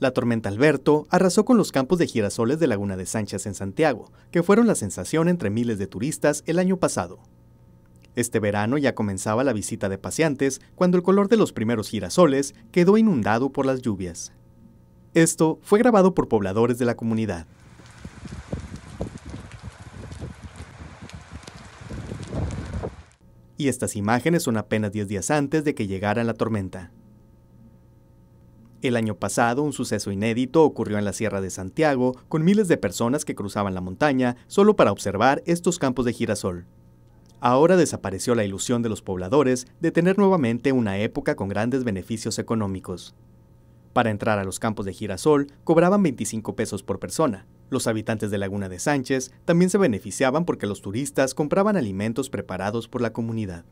La tormenta Alberto arrasó con los campos de girasoles de Laguna de Sánchez en Santiago, que fueron la sensación entre miles de turistas el año pasado. Este verano ya comenzaba la visita de paseantes cuando el color de los primeros girasoles quedó inundado por las lluvias. Esto fue grabado por pobladores de la comunidad. Y estas imágenes son apenas 10 días antes de que llegara la tormenta. El año pasado, un suceso inédito ocurrió en la Sierra de Santiago, con miles de personas que cruzaban la montaña solo para observar estos campos de girasol. Ahora desapareció la ilusión de los pobladores de tener nuevamente una época con grandes beneficios económicos. Para entrar a los campos de girasol cobraban 25 pesos por persona. Los habitantes de Laguna de Sánchez también se beneficiaban porque los turistas compraban alimentos preparados por la comunidad.